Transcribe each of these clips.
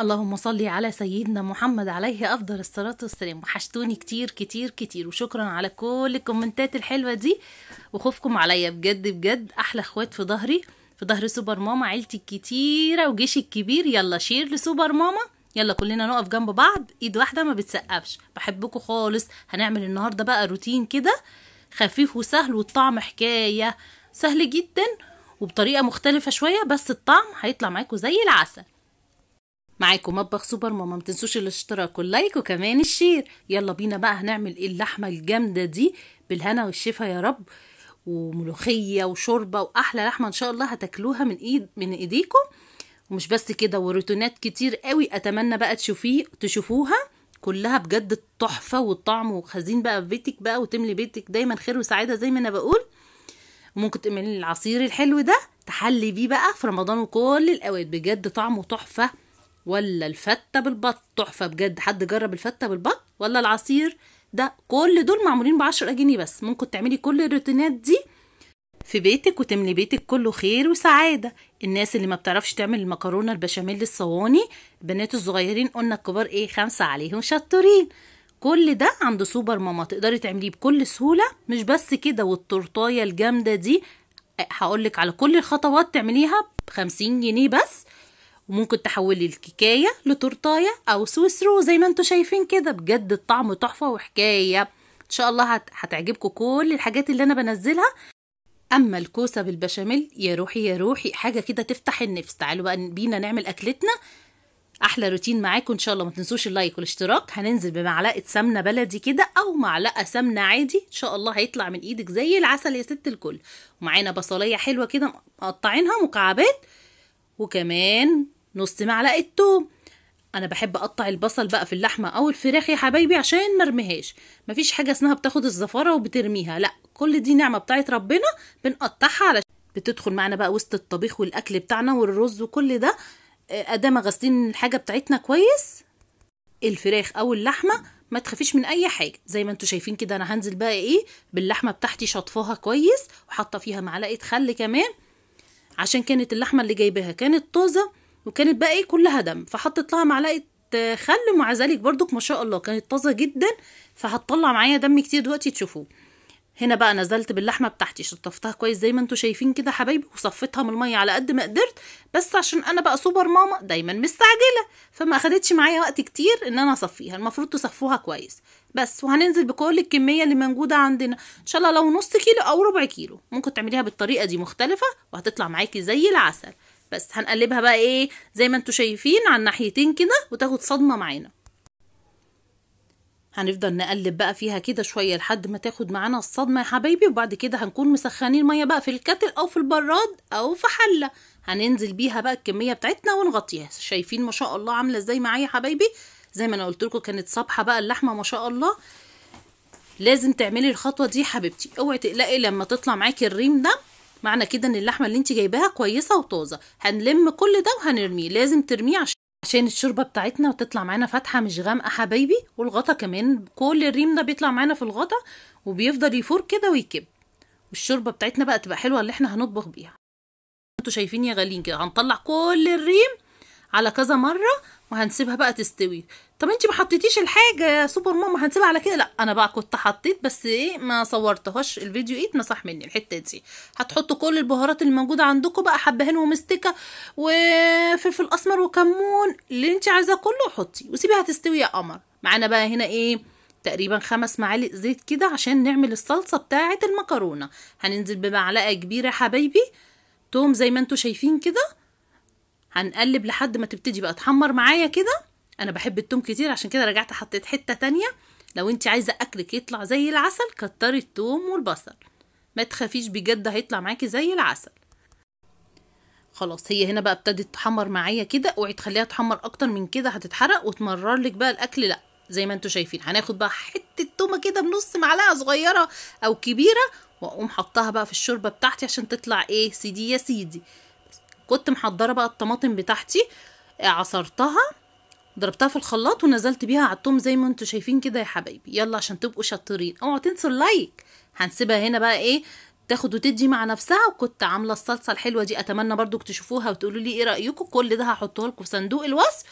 اللهم صل على سيدنا محمد عليه افضل الصلاه والسلام وحشتوني كتير كتير كتير وشكرا على كل الكومنتات الحلوه دي وخوفكم عليا بجد بجد احلى اخوات في ظهري في ظهر سوبر ماما عيلتي الكتيره وجيشي الكبير يلا شير لسوبر ماما يلا كلنا نقف جنب بعض ايد واحده ما بتسقفش بحبكم خالص هنعمل النهارده بقى روتين كده خفيف وسهل والطعم حكايه سهل جدا وبطريقه مختلفه شويه بس الطعم هيطلع معاكم زي العسل معاكم مطبخ سوبر ماما ما تنسوش الاشتراك واللايك وكمان الشير يلا بينا بقى هنعمل ايه اللحمه الجامده دي بالهنا والشفا يا رب وملوخيه وشوربه واحلى لحمه ان شاء الله هتاكلوها من ايد من ايديكم ومش بس كده وروتينات كتير قوي اتمنى بقى تشوفيه تشوفوها كلها بجد تحفه والطعم وخزين بقى في بيتك بقى وتملي بيتك دايما خير وسعاده زي ما انا بقول ممكن تعملي العصير الحلو ده تحلي بيه بقى في رمضان وكل الاوقات بجد طعمه تحفه ولا الفته بالبط تحفه بجد حد جرب الفته بالبط ولا العصير ده كل دول معمولين بعشرة جنيه بس ممكن تعملي كل الروتينات دي في بيتك وتملي بيتك كله خير وسعادة الناس اللي ما بتعرفش تعمل المكرونة البشاميل الصواني البنات الصغيرين قلنا الكبار ايه خمسة عليهم شطورين كل ده عند سوبر ماما تقدري تعمليه بكل سهولة مش بس كده والتورتاية الجامدة دي هقولك على كل الخطوات تعمليها بخمسين جنيه بس وممكن تحولي الكيكايه لتورتايه او سويس رو زي ما انتم شايفين كده بجد الطعم تحفه وحكايه ان شاء الله هتعجبكم كل الحاجات اللي انا بنزلها اما الكوسه بالبشاميل يا روحي يا روحي حاجه كده تفتح النفس تعالوا بقى بينا نعمل اكلتنا احلى روتين معاكم ان شاء الله ما تنسوش اللايك والاشتراك هننزل بمعلقه سمنه بلدي كده او معلقه سمنه عادي ان شاء الله هيطلع من ايدك زي العسل يا ست الكل ومعانا بصليه حلوه كده مقطعينها مكعبات وكمان نص معلقة توم انا بحب اقطع البصل بقى في اللحمه او الفراخ يا حبايبي عشان ما مفيش حاجه اسمها بتاخد الزفاره وبترميها لا كل دي نعمه بتاعت ربنا بنقطعها على بتدخل معانا بقى وسط الطبيخ والاكل بتاعنا والرز وكل ده آه، ادام غاسلين الحاجه بتاعتنا كويس الفراخ او اللحمه ما تخافيش من اي حاجه زي ما انتوا شايفين كده انا هنزل بقى ايه باللحمه بتاعتي شطفاها كويس وحاطه فيها معلقه خل كمان عشان كانت اللحمه اللي جايباها كانت طازه وكانت بقى ايه كلها دم فحطت لها معلقه آه، خل ومع ذلك بردك ما شاء الله كانت طازه جدا فهتطلع معايا دم كتير دلوقتي تشوفوه هنا بقى نزلت باللحمه بتاعتي شطفتها كويس زي ما انتم شايفين كده حبايبي وصفيتها من الميه على قد ما قدرت بس عشان انا بقى سوبر ماما دايما مستعجله فما اخدتش معايا وقت كتير ان انا اصفيها المفروض تصفوها كويس بس وهننزل بكل الكميه اللي موجوده عندنا ان شاء الله لو نص كيلو او ربع كيلو ممكن تعمليها بالطريقه دي مختلفه وهتطلع معاكي زي العسل بس هنقلبها بقى ايه زي ما انتوا شايفين على الناحيتين كده وتاخد صدمه معانا هنفضل نقلب بقى فيها كده شويه لحد ما تاخد معانا الصدمه يا حبايبي وبعد كده هنكون مسخنين الميه بقى في الكتل او في البراد او في حله هننزل بيها بقى الكميه بتاعتنا ونغطيها شايفين ما شاء الله عامله ازاي معايا يا حبايبي زي ما انا قلت لكم كانت صبحه بقى اللحمه ما شاء الله لازم تعملي الخطوه دي حبيبتي اوعي تقلقي لما تطلع معاكي الريم ده معنى كده ان اللحمه اللي انت جايباها كويسه وطازه هنلم كل ده وهنرميه لازم ترميه عشان عشان الشوربه بتاعتنا وتطلع معانا فاتحه مش غامقه حبايبي والغطا كمان كل الريم ده بيطلع معانا في الغطا وبيفضل يفور كده ويكب والشوربه بتاعتنا بقى تبقى حلوه اللي احنا هنطبخ بيها انتوا شايفين يا غاليين كده هنطلع كل الريم على كذا مره وهنسيبها بقى تستوي طب انت ما حطيتيش الحاجه يا سوبر ماما هنسيبها على كده لا انا بقى كنت حطيت بس ايه ما صورتهاش الفيديو ايه اتمسح مني الحته دي هتحطوا كل البهارات اللي موجوده عندكم بقى حبهان ومستكه وفلفل اسمر وكمون اللي انت عايزاه كله حطي وسيبيها تستوي يا قمر معانا بقى هنا ايه تقريبا خمس معالق زيت كده عشان نعمل الصلصه بتاعه المكرونه هننزل بمعلقه كبيره حبايبي توم زي ما انتوا شايفين كده هنقلب لحد ما تبتدي بقى تحمر معايا كده انا بحب التوم كتير عشان كده رجعت حطيت حته تانية لو انت عايزه اكلك يطلع زي العسل كتري التوم والبصل ما تخافيش بجد هيطلع معاكي زي العسل خلاص هي هنا بقى ابتدت تحمر معايا كده اوعي تخليها تحمر اكتر من كده هتتحرق وتمرر لك بقى الاكل لا زي ما انتوا شايفين هناخد بقى حته تومه كده بنص معلقه صغيره او كبيره واقوم حطها بقى في الشوربه بتاعتي عشان تطلع ايه سيدي يا سيدي كنت محضره بقى الطماطم بتاعتي عصرتها ضربتها في الخلاط ونزلت بيها على التوم زي ما انتوا شايفين كده يا حبايبي يلا عشان تبقوا شاطرين اوعوا تنسوا اللايك هنسيبها هنا بقى ايه تاخد وتدي مع نفسها وكنت عامله الصلصه الحلوه دي اتمنى برضو تشوفوها وتقولوا لي ايه رايكم كل ده هحطه لكم في صندوق الوصف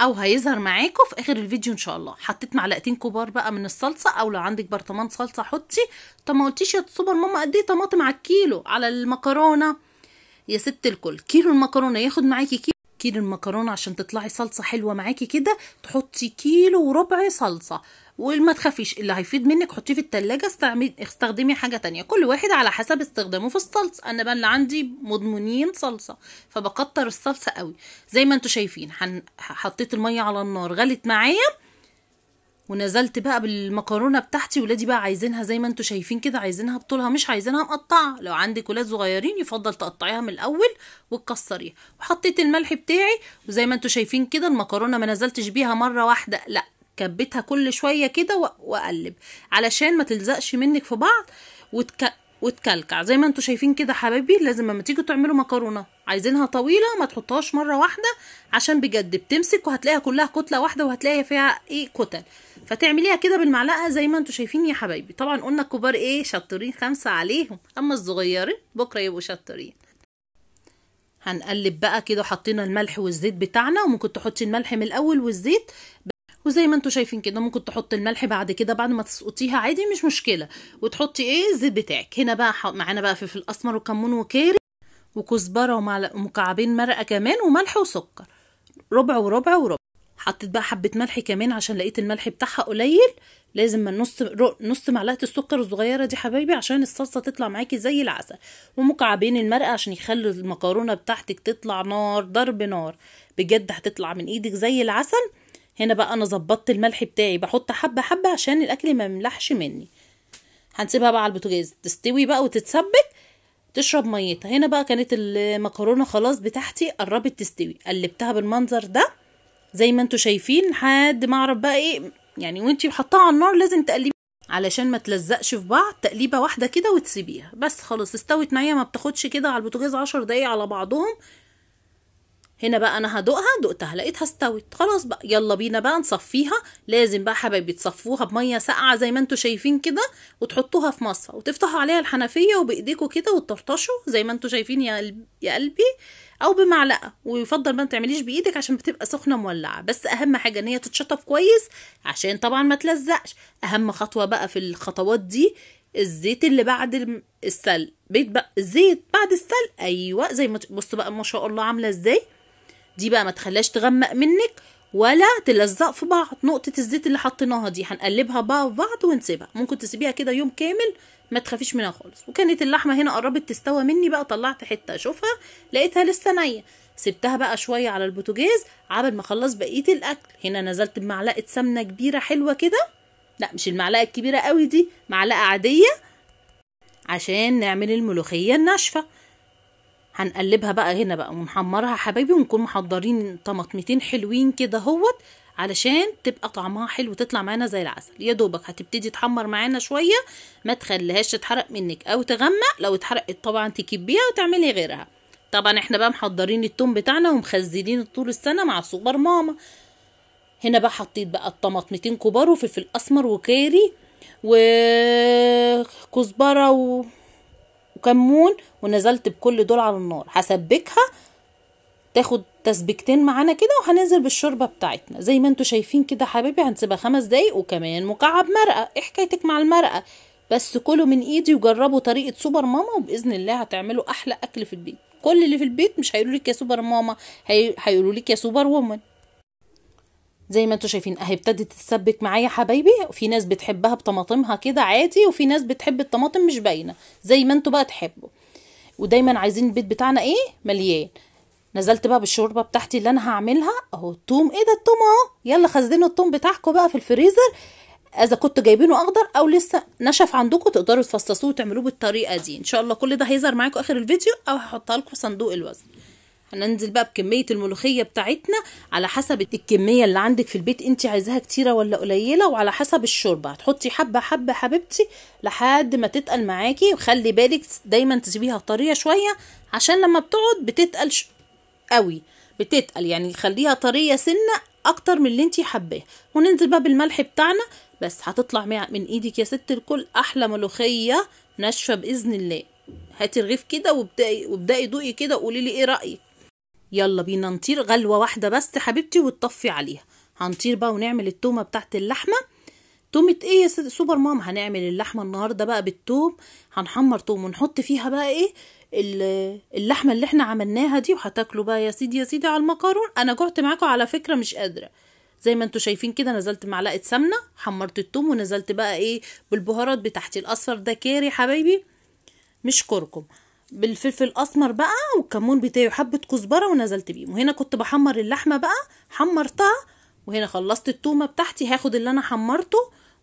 او هيظهر معاكم في اخر الفيديو ان شاء الله حطيت معلقتين كبار بقى من الصلصه او لو عندك برطمان صلصه حطي طب قلتيش يا سوبر ماما قد ايه طماطم على الكيلو على المكرونه يا ست الكل كيلو المكرونه ياخد معاكي كيلو كيلو المكرونه عشان تطلعي صلصه حلوه معاكي كده تحطي كيلو وربع صلصه وما تخافيش اللي هيفيض منك حطيه في التلاجة استخدمي حاجة تانية كل واحد على حسب استخدامه في الصلصة أنا بقى اللي عندي مضمونين صلصة فبكتر الصلصة قوي زي ما انتوا شايفين حطيت المية على النار غلت معايا ونزلت بقى بالمكرونه بتاعتي ولادي بقى عايزينها زي ما انتوا شايفين كده عايزينها بطولها مش عايزينها مقطعه لو عندك ولاد صغيرين يفضل تقطعيها من الاول وتكسريها وحطيت الملح بتاعي وزي ما انتوا شايفين كده المكرونه ما نزلتش بيها مره واحده لا كبتها كل شويه كده واقلب علشان ما تلزقش منك في بعض وتك وتكلكع زي ما انتوا شايفين كده حبايبي لازم لما تيجوا تعملوا مكرونه عايزينها طويله ما تحطهاش مره واحده عشان بجد بتمسك وهتلاقيها كلها كتله واحده وهتلاقي فيها ايه كتل فتعمليها كده بالمعلقه زي ما انتوا شايفين يا حبايبي طبعا قلنا الكبار ايه شطرين خمسه عليهم اما الصغيرين بكره يبقوا شطرين هنقلب بقى كده حطينا الملح والزيت بتاعنا وممكن تحطي الملح من الاول والزيت وزي ما انتوا شايفين كده ممكن تحطي الملح بعد كده بعد ما تسقطيها عادي مش مشكله وتحطي ايه الزيت بتاعك هنا بقى معانا بقى فلفل اسمر وكمون وكاري وكزبره ومكعبين مرقه كمان وملح وسكر ربع وربع وربع حطيت بقى حبه ملح كمان عشان لقيت الملح بتاعها قليل لازم من نص نص معلقه السكر الصغيره دي حبايبي عشان الصلصه تطلع معاكي زي العسل ومكعبين المرقه عشان يخلي المكرونه بتاعتك تطلع نار ضرب نار بجد هتطلع من ايدك زي العسل هنا بقى انا ظبطت الملح بتاعي بحط حبه حبه عشان الاكل ما يملحش مني هنسيبها بقى على البوتاجاز تستوي بقى وتتسبك تشرب ميتها هنا بقى كانت المكرونه خلاص بتاعتي قربت تستوي قلبتها بالمنظر ده زي ما انتوا شايفين لحد ما اعرف بقى ايه يعني وانتي حطاها على النار لازم تقلبي علشان ما تلزقش في بعض تقليبه واحده كده وتسيبيها بس خلاص استوت معايا ما بتاخدش كده على البوتاجاز عشر دقايق على بعضهم هنا بقى انا هدوقها دقتها لقيتها استوت خلاص بقى يلا بينا بقى نصفيها لازم بقى حبايبي تصفوها بميه ساقعه زي ما انتوا شايفين كده وتحطوها في مصفى وتفتحوا عليها الحنفيه وبايديكم كده وتطرطشوا زي ما انتوا شايفين يا يا قلبي او بمعلقه ويفضل ما تعمليش بايدك عشان بتبقى سخنه مولعه بس اهم حاجه ان هي تتشطف كويس عشان طبعا ما تلزقش اهم خطوه بقى في الخطوات دي الزيت اللي بعد السلق بيت بقى الزيت بعد السلق ايوه زي ما بصوا بقى ما شاء الله عامله ازاي دي بقى ما تخليهاش تغمق منك ولا تلزق في بعض نقطة الزيت اللي حطيناها دي هنقلبها بقى في بعض ونسيبها ممكن تسيبيها كده يوم كامل ما تخافيش منها خالص وكانت اللحمة هنا قربت تستوى مني بقى طلعت حتة اشوفها لقيتها لسه نية سبتها بقى شوية على البوتاجاز عبل ما خلص بقية الاكل هنا نزلت بمعلقة سمنة كبيرة حلوة كده لا مش المعلقة الكبيرة قوي دي معلقة عادية عشان نعمل الملوخية الناشفة هنقلبها بقى هنا بقى ونحمرها حبايبي ونكون محضرين طماطمتين حلوين كده هوت علشان تبقى طعمها حلو تطلع معانا زي العسل يا دوبك هتبتدي تحمر معانا شويه ما تخليهاش تتحرق منك او تغمق لو اتحرقت طبعا تكبيها وتعملي غيرها طبعا احنا بقى محضرين التوم بتاعنا ومخزنينه طول السنه مع سوبر ماما هنا بقى حطيت بقى الطماطمتين كبار وفلفل اسمر وكاري وكزبره و... وكمون ونزلت بكل دول على النار هسبكها تاخد تسبيكتين معانا كده وهننزل بالشوربه بتاعتنا زي ما انتوا شايفين كده حبيبي هنسيبها خمس دقايق وكمان مكعب مرقه ايه حكايتك مع المرقه بس كله من ايدي وجربوا طريقه سوبر ماما وباذن الله هتعملوا احلى اكل في البيت كل اللي في البيت مش هيقولوا لك يا سوبر ماما هيقولوا لك يا سوبر وومن زي ما انتوا شايفين اهي ابتدت تتسبك معايا حبايبي وفي ناس بتحبها بطماطمها كده عادي وفي ناس بتحب الطماطم مش باينه زي ما انتوا بقى تحبوا ودايما عايزين البيت بتاعنا ايه مليان نزلت بقى بالشوربه بتاعتي اللي انا هعملها اهو الثوم ايه ده الثوم اهو يلا خزنوا الثوم بتاعكم بقى في الفريزر اذا كنتوا جايبينه اخضر او لسه نشف عندكم تقدروا تفصصوه وتعملوه بالطريقه دي ان شاء الله كل ده هيظهر معاكم اخر الفيديو او هحطها لكم في صندوق الوزن هننزل بقى بكميه الملوخيه بتاعتنا على حسب الكميه اللي عندك في البيت انت عايزاها كتيره ولا قليله وعلى حسب الشوربه هتحطي حبه حبه حبيبتي لحد ما تتقل معاكي وخلي بالك دايما تسيبيها طريه شويه عشان لما بتقعد بتتقل قوي بتتقل يعني خليها طريه سنه اكتر من اللي انت حباه وننزل بقى بالملح بتاعنا بس هتطلع من ايدك يا ست الكل احلى ملوخيه ناشفه باذن الله هاتي رغيف كده وابدأي وابدأي دوقي كده وقولي لي ايه رأيك يلا بينا نطير غلوه واحده بس حبيبتي وتطفي عليها هنطير بقى ونعمل التومه بتاعت اللحمه تومة ايه يا سوبر مام هنعمل اللحمة النهاردة بقى بالتوم هنحمر توم ونحط فيها بقى ايه اللحمة اللي احنا عملناها دي وهتاكلوا بقى يا سيدي يا سيدي على المكرون انا جعت معاكم على فكرة مش قادرة زي ما انتوا شايفين كده نزلت معلقة سمنة حمرت التوم ونزلت بقى ايه بالبهارات بتاعتي الاصفر ده كاري حبايبي مش كركم بالفلفل الاسمر بقى والكمون بتاعي وحبه كزبره ونزلت بيهم وهنا كنت بحمر اللحمه بقى حمرتها وهنا خلصت التومه بتاعتي هاخد اللي انا حمرته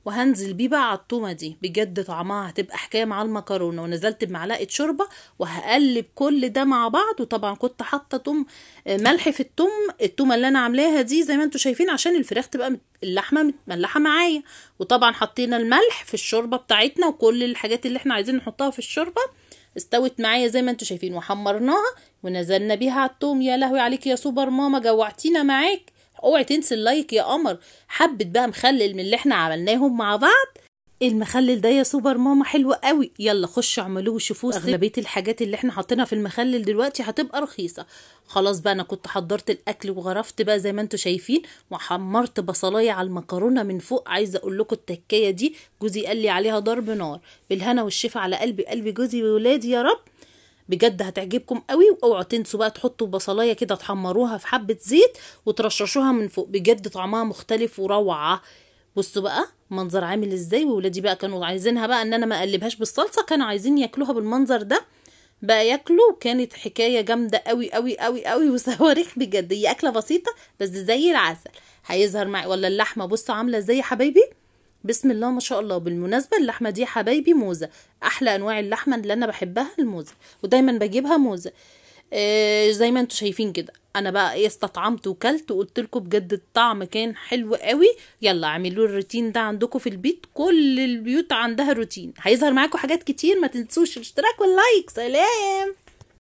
وهنزل بيه بقى على التومه دي بجد طعمها هتبقى حكايه مع المكرونه ونزلت بمعلقه شوربه وهقلب كل ده مع بعض وطبعا كنت حاطه توم آه، ملح في التوم التومه اللي انا عاملاها دي زي ما انتم شايفين عشان الفراخ تبقى اللحمه متملحه معايا وطبعا حطينا الملح في الشوربه بتاعتنا وكل الحاجات اللي احنا عايزين نحطها في الشوربه استوت معايا زي ما انتوا شايفين وحمرناها ونزلنا بيها على التوم يا لهوي عليك يا سوبر ماما جوعتينا معاك اوعي تنسي اللايك يا قمر حبه بقى مخلل من اللي احنا عملناهم مع بعض المخلل ده يا سوبر ماما حلو قوي يلا خشوا اعملوه وشوفوه اغلبيه الحاجات اللي احنا حاطينها في المخلل دلوقتي هتبقى رخيصه خلاص بقى انا كنت حضرت الاكل وغرفت بقى زي ما انتم شايفين وحمرت بصلايه على المكرونه من فوق عايزه اقول لكم التكايه دي جوزي قال لي عليها ضرب نار بالهنا والشفا على قلبي قلبي جوزي وولادي يا رب بجد هتعجبكم قوي واوعوا تنسوا بقى تحطوا بصلايه كده تحمروها في حبه زيت وترششوها من فوق بجد طعمها مختلف وروعه بصوا بقى منظر عامل ازاي وولادي بقى كانوا عايزينها بقى ان انا ما اقلبهاش بالصلصه كانوا عايزين ياكلوها بالمنظر ده بقى ياكلوا كانت حكايه جامده قوي قوي قوي قوي وصواريخ بجد هي اكله بسيطه بس زي العسل هيظهر معي ولا اللحمه بصوا عامله ازاي يا حبايبي بسم الله ما شاء الله بالمناسبه اللحمه دي حبايبي موزه احلى انواع اللحمه اللي انا بحبها الموزه ودايما بجيبها موزه آه، زي ما انتوا شايفين كده انا بقى ايه استطعمت وكلت وقلت لكم بجد الطعم كان حلو قوي يلا اعملوا الروتين ده عندكم في البيت كل البيوت عندها روتين هيظهر معاكم حاجات كتير ما تنسوش الاشتراك واللايك سلام